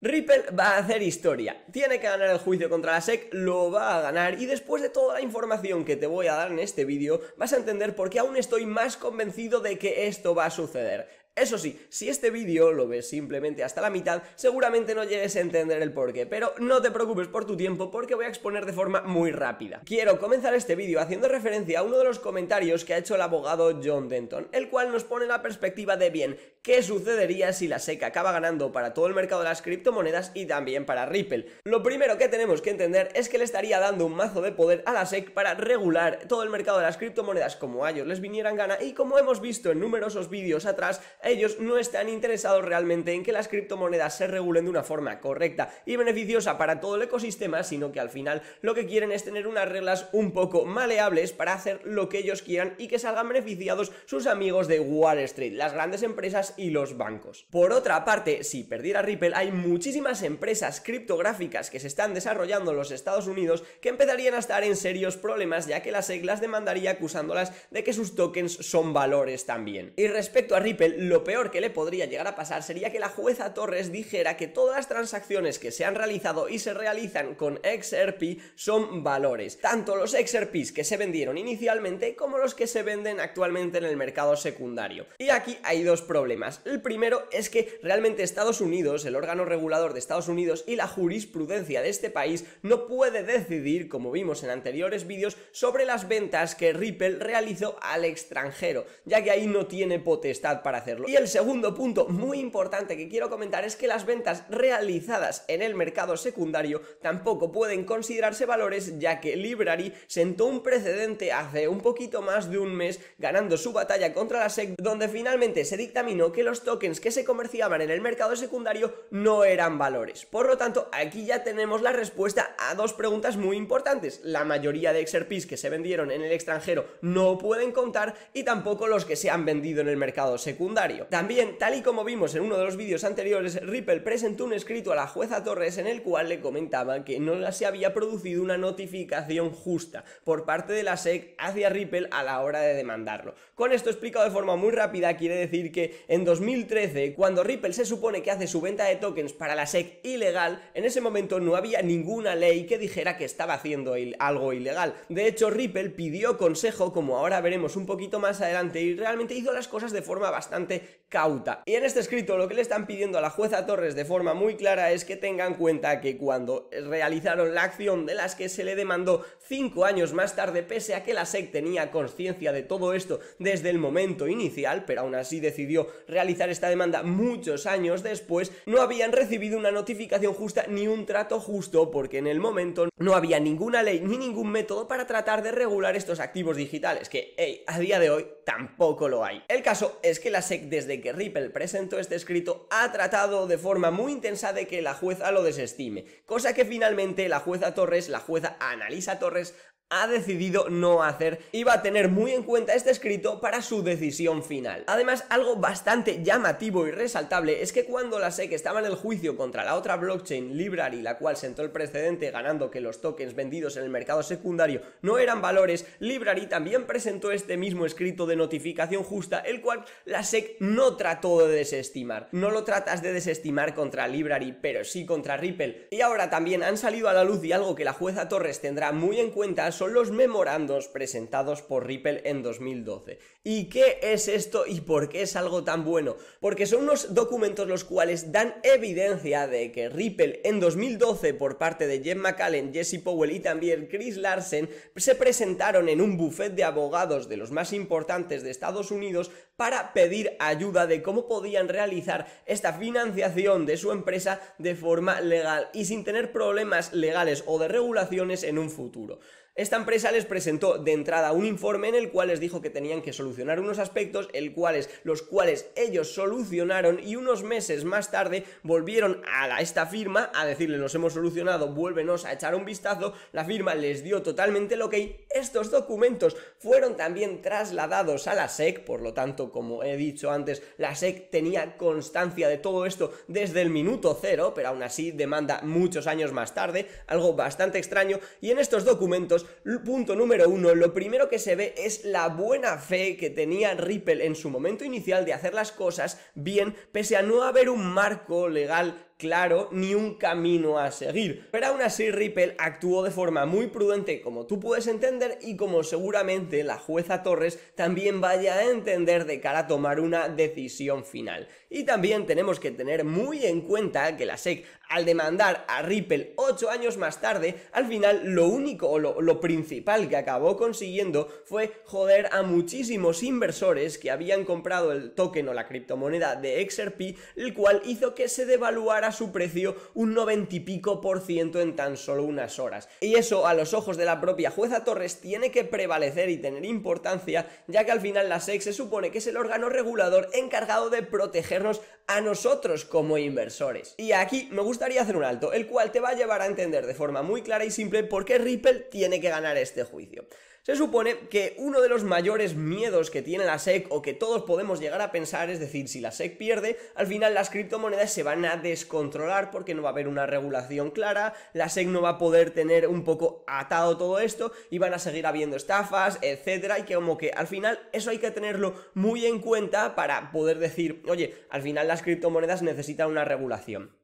Ripple va a hacer historia. Tiene que ganar el juicio contra la SEC, lo va a ganar y después de toda la información que te voy a dar en este vídeo, vas a entender por qué aún estoy más convencido de que esto va a suceder. Eso sí, si este vídeo lo ves simplemente hasta la mitad, seguramente no llegues a entender el porqué, pero no te preocupes por tu tiempo porque voy a exponer de forma muy rápida. Quiero comenzar este vídeo haciendo referencia a uno de los comentarios que ha hecho el abogado John Denton, el cual nos pone la perspectiva de bien, qué sucedería si la SEC acaba ganando para todo el mercado de las criptomonedas y también para Ripple. Lo primero que tenemos que entender es que le estaría dando un mazo de poder a la SEC para regular todo el mercado de las criptomonedas como a ellos les vinieran gana y como hemos visto en numerosos vídeos atrás, ellos no están interesados realmente en que las criptomonedas se regulen de una forma correcta y beneficiosa para todo el ecosistema, sino que al final lo que quieren es tener unas reglas un poco maleables para hacer lo que ellos quieran y que salgan beneficiados sus amigos de Wall Street, las grandes empresas y los bancos. Por otra parte, si perdiera Ripple, hay muchísimas empresas criptográficas que se están desarrollando en los Estados Unidos que empezarían a estar en serios problemas ya que la SEC las demandaría acusándolas de que sus tokens son valores también. Y respecto a Ripple, lo peor que le podría llegar a pasar sería que la jueza Torres dijera que todas las transacciones que se han realizado y se realizan con XRP son valores, tanto los XRPs que se vendieron inicialmente como los que se venden actualmente en el mercado secundario. Y aquí hay dos problemas. El primero es que realmente Estados Unidos, el órgano regulador de Estados Unidos y la jurisprudencia de este país no puede decidir, como vimos en anteriores vídeos, sobre las ventas que Ripple realizó al extranjero, ya que ahí no tiene potestad para hacerlo. Y el segundo punto muy importante que quiero comentar es que las ventas realizadas en el mercado secundario tampoco pueden considerarse valores, ya que Library sentó un precedente hace un poquito más de un mes ganando su batalla contra la SEC, donde finalmente se dictaminó que los tokens que se comerciaban en el mercado secundario no eran valores. Por lo tanto, aquí ya tenemos la respuesta a dos preguntas muy importantes. La mayoría de XRPs que se vendieron en el extranjero no pueden contar y tampoco los que se han vendido en el mercado secundario. También, tal y como vimos en uno de los vídeos anteriores, Ripple presentó un escrito a la jueza Torres en el cual le comentaba que no se había producido una notificación justa por parte de la SEC hacia Ripple a la hora de demandarlo. Con esto explicado de forma muy rápida, quiere decir que en 2013, cuando Ripple se supone que hace su venta de tokens para la SEC ilegal, en ese momento no había ninguna ley que dijera que estaba haciendo algo ilegal. De hecho, Ripple pidió consejo, como ahora veremos un poquito más adelante, y realmente hizo las cosas de forma bastante cauta. Y en este escrito lo que le están pidiendo a la jueza Torres de forma muy clara es que tenga en cuenta que cuando realizaron la acción de las que se le demandó 5 años más tarde, pese a que la SEC tenía conciencia de todo esto desde el momento inicial, pero aún así decidió realizar esta demanda muchos años después, no habían recibido una notificación justa ni un trato justo porque en el momento no había ninguna ley ni ningún método para tratar de regular estos activos digitales, que, hey, a día de hoy tampoco lo hay. El caso es que la SEC desde que Ripple presentó este escrito ha tratado de forma muy intensa de que la jueza lo desestime, cosa que finalmente la jueza Torres, la jueza Analisa Torres, ha decidido no hacer y va a tener muy en cuenta este escrito para su decisión final. Además, algo bastante llamativo y resaltable es que cuando la SEC estaba en el juicio contra la otra blockchain, Library, la cual sentó el precedente ganando que los tokens vendidos en el mercado secundario no eran valores, Library también presentó este mismo escrito de notificación justa, el cual la SEC no trató de desestimar. No lo tratas de desestimar contra Library, pero sí contra Ripple. Y ahora también han salido a la luz y algo que la jueza Torres tendrá muy en cuenta son los memorandos presentados por Ripple en 2012. ¿Y qué es esto y por qué es algo tan bueno? Porque son unos documentos los cuales dan evidencia de que Ripple en 2012 por parte de Jim McAllen, Jesse Powell y también Chris Larsen se presentaron en un buffet de abogados de los más importantes de Estados Unidos para pedir ayuda de cómo podían realizar esta financiación de su empresa de forma legal y sin tener problemas legales o de regulaciones en un futuro. Esta empresa les presentó de entrada un informe en el cual les dijo que tenían que solucionar unos aspectos, el cuales, los cuales ellos solucionaron y unos meses más tarde volvieron a, esta firma a decirle nos hemos solucionado, vuélvenos a echar un vistazo, la firma les dio totalmente el ok estos documentos fueron también trasladados a la SEC, por lo tanto, como he dicho antes, la SEC tenía constancia de todo esto desde el minuto cero, pero aún así demanda muchos años más tarde, algo bastante extraño, y en estos documentos, punto número uno, lo primero que se ve es la buena fe que tenía Ripple en su momento inicial de hacer las cosas bien, pese a no haber un marco legal claro ni un camino a seguir. Pero aún así Ripple actuó de forma muy prudente como tú puedes entender y como seguramente la jueza Torres también vaya a entender de cara a tomar una decisión final. Y también tenemos que tener muy en cuenta que la SEC al demandar a Ripple 8 años más tarde, al final lo único o lo, principal que acabó consiguiendo fue joder a muchísimos inversores que habían comprado el token o la criptomoneda de XRP, el cual hizo que se devaluara su precio un 90 y pico por ciento en tan solo unas horas. Y eso a los ojos de la propia jueza Torres tiene que prevalecer y tener importancia, ya que al final la SEC se supone que es el órgano regulador encargado de protegernos a nosotros como inversores. Y aquí me gusta gustaría hacer un alto, el cual te va a llevar a entender de forma muy clara y simple por qué Ripple tiene que ganar este juicio. Se supone que uno de los mayores miedos que tiene la SEC o que todos podemos llegar a pensar, es decir, si la SEC pierde, al final las criptomonedas se van a descontrolar porque no va a haber una regulación clara, la SEC no va a poder tener un poco atado todo esto y van a seguir habiendo estafas, etcétera, y que como que al final eso hay que tenerlo muy en cuenta para poder decir, oye, al final las criptomonedas necesitan una regulación.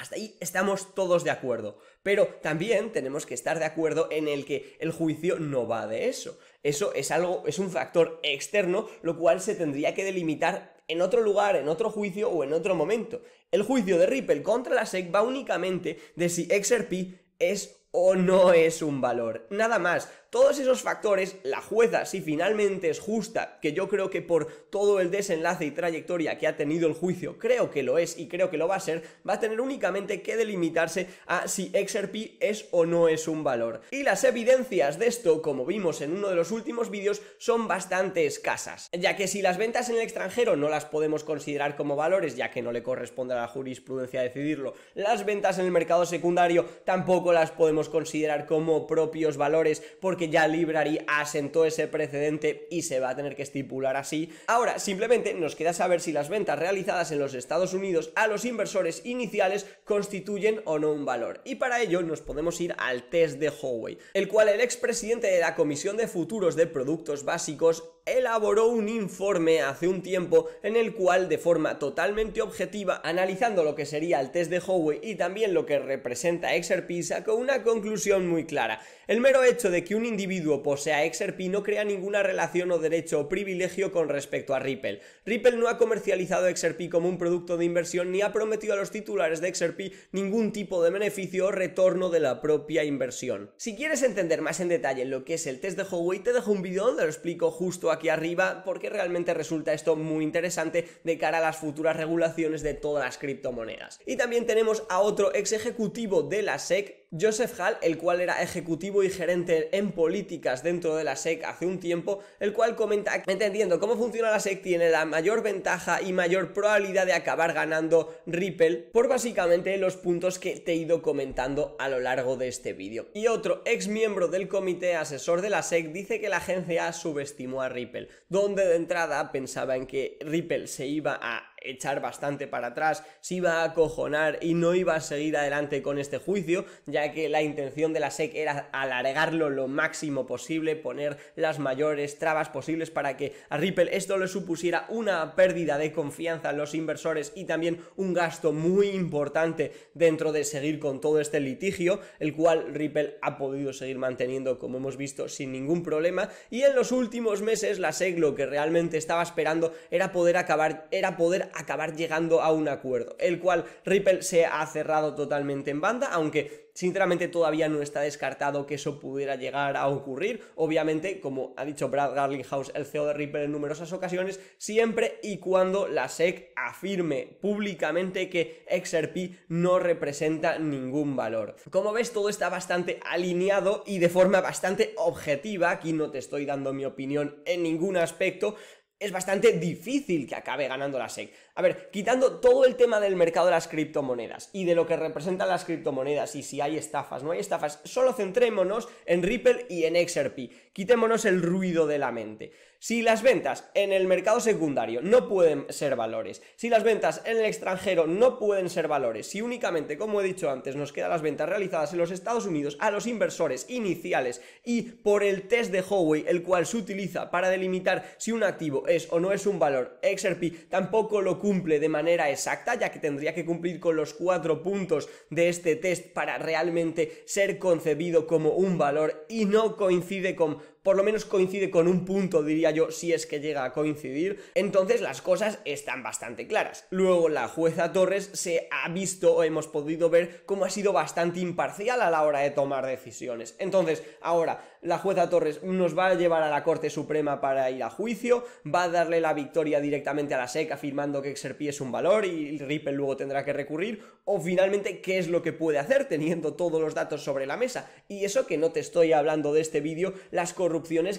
Hasta ahí estamos todos de acuerdo. Pero también tenemos que estar de acuerdo en el que el juicio no va de eso. Eso es algo, es un factor externo, lo cual se tendría que delimitar en otro lugar, en otro juicio o en otro momento. El juicio de Ripple contra la SEC va únicamente de si XRP es o no es un valor. Nada más. Todos esos factores, la jueza, si finalmente es justa, que yo creo que por todo el desenlace y trayectoria que ha tenido el juicio, creo que lo es y creo que lo va a ser, va a tener únicamente que delimitarse a si XRP es o no es un valor. Y las evidencias de esto, como vimos en uno de los últimos vídeos, son bastante escasas, ya que si las ventas en el extranjero no las podemos considerar como valores, ya que no le corresponde a la jurisprudencia decidirlo, las ventas en el mercado secundario tampoco las podemos considerar como propios valores porque que ya Library asentó ese precedente y se va a tener que estipular así. Ahora, simplemente nos queda saber si las ventas realizadas en los Estados Unidos a los inversores iniciales constituyen o no un valor. Y para ello nos podemos ir al test de Howey, el cual el expresidente de la Comisión de Futuros de Productos Básicos elaboró un informe hace un tiempo en el cual de forma totalmente objetiva, analizando lo que sería el test de Howey y también lo que representa XRP, sacó una conclusión muy clara. El mero hecho de que un individuo posea XRP no crea ninguna relación o derecho o privilegio con respecto a Ripple. Ripple no ha comercializado XRP como un producto de inversión ni ha prometido a los titulares de XRP ningún tipo de beneficio o retorno de la propia inversión. Si quieres entender más en detalle lo que es el test de Howey, te dejo un vídeo donde lo explico justo aquí aquí arriba porque realmente resulta esto muy interesante de cara a las futuras regulaciones de todas las criptomonedas. Y también tenemos a otro ex ejecutivo de la SEC, Joseph Hall, el cual era ejecutivo y gerente en políticas dentro de la SEC hace un tiempo, el cual comenta que entendiendo cómo funciona la SEC tiene la mayor ventaja y mayor probabilidad de acabar ganando Ripple por básicamente los puntos que te he ido comentando a lo largo de este vídeo. Y otro ex miembro del comité asesor de la SEC dice que la agencia subestimó a Ripple, donde de entrada pensaba en que Ripple se iba a echar bastante para atrás, se iba a acojonar y no iba a seguir adelante con este juicio, ya que la intención de la SEC era alargarlo lo máximo posible, poner las mayores trabas posibles para que a Ripple esto le supusiera una pérdida de confianza a los inversores y también un gasto muy importante dentro de seguir con todo este litigio, el cual Ripple ha podido seguir manteniendo como hemos visto sin ningún problema y en los últimos meses la SEC lo que realmente estaba esperando era poder acabar era poder acabar llegando a un acuerdo, el cual Ripple se ha cerrado totalmente en banda, aunque sinceramente todavía no está descartado que eso pudiera llegar a ocurrir. Obviamente, como ha dicho Brad Garlinghouse, el CEO de Ripple en numerosas ocasiones, siempre y cuando la SEC afirme públicamente que XRP no representa ningún valor. Como ves, todo está bastante alineado y de forma bastante objetiva. Aquí no te estoy dando mi opinión en ningún aspecto, es bastante difícil que acabe ganando la SEC. A ver, quitando todo el tema del mercado de las criptomonedas y de lo que representan las criptomonedas y si hay estafas, no hay estafas, solo centrémonos en Ripple y en XRP. Quitémonos el ruido de la mente. Si las ventas en el mercado secundario no pueden ser valores, si las ventas en el extranjero no pueden ser valores, si únicamente, como he dicho antes, nos quedan las ventas realizadas en los Estados Unidos a los inversores iniciales y por el test de Howey, el cual se utiliza para delimitar si un activo es o no es un valor, XRP tampoco lo cumple de manera exacta, ya que tendría que cumplir con los cuatro puntos de este test para realmente ser concebido como un valor y no coincide con por lo menos coincide con un punto, diría yo, si es que llega a coincidir, entonces las cosas están bastante claras. Luego la jueza Torres se ha visto o hemos podido ver cómo ha sido bastante imparcial a la hora de tomar decisiones. Entonces, ahora, la jueza Torres nos va a llevar a la Corte Suprema para ir a juicio, va a darle la victoria directamente a la SEC afirmando que XRP es un valor y Ripple luego tendrá que recurrir, o finalmente, ¿qué es lo que puede hacer teniendo todos los datos sobre la mesa? Y eso que no te estoy hablando de este vídeo, las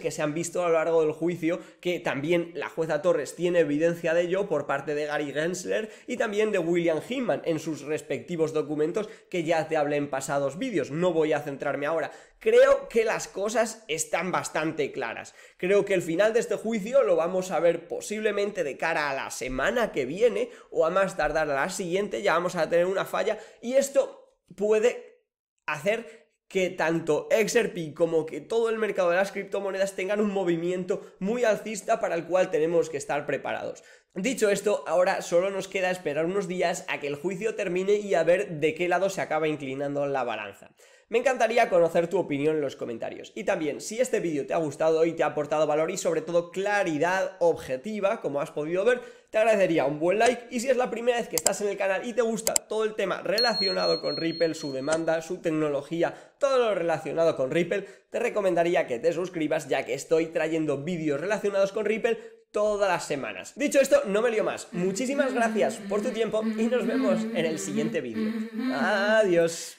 que se han visto a lo largo del juicio, que también la jueza Torres tiene evidencia de ello por parte de Gary Gensler y también de William Hinman en sus respectivos documentos que ya te hablé en pasados vídeos. No voy a centrarme ahora. Creo que las cosas están bastante claras. Creo que el final de este juicio lo vamos a ver posiblemente de cara a la semana que viene o a más tardar a la siguiente ya vamos a tener una falla y esto puede hacer que tanto XRP como que todo el mercado de las criptomonedas tengan un movimiento muy alcista para el cual tenemos que estar preparados. Dicho esto, ahora solo nos queda esperar unos días a que el juicio termine y a ver de qué lado se acaba inclinando la balanza. Me encantaría conocer tu opinión en los comentarios. Y también, si este vídeo te ha gustado y te ha aportado valor y sobre todo claridad objetiva, como has podido ver, te agradecería un buen like y si es la primera vez que estás en el canal y te gusta todo el tema relacionado con Ripple, su demanda, su tecnología, todo lo relacionado con Ripple, te recomendaría que te suscribas ya que estoy trayendo vídeos relacionados con Ripple todas las semanas. Dicho esto, no me lío más. Muchísimas gracias por tu tiempo y nos vemos en el siguiente vídeo. Adiós.